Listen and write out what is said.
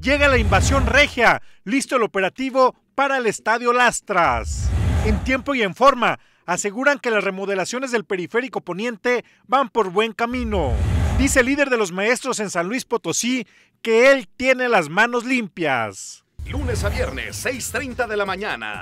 llega la invasión regia, listo el operativo para el Estadio Lastras. En tiempo y en forma, aseguran que las remodelaciones del periférico poniente van por buen camino. Dice el líder de los maestros en San Luis Potosí que él tiene las manos limpias. Lunes a viernes, 6.30 de la mañana.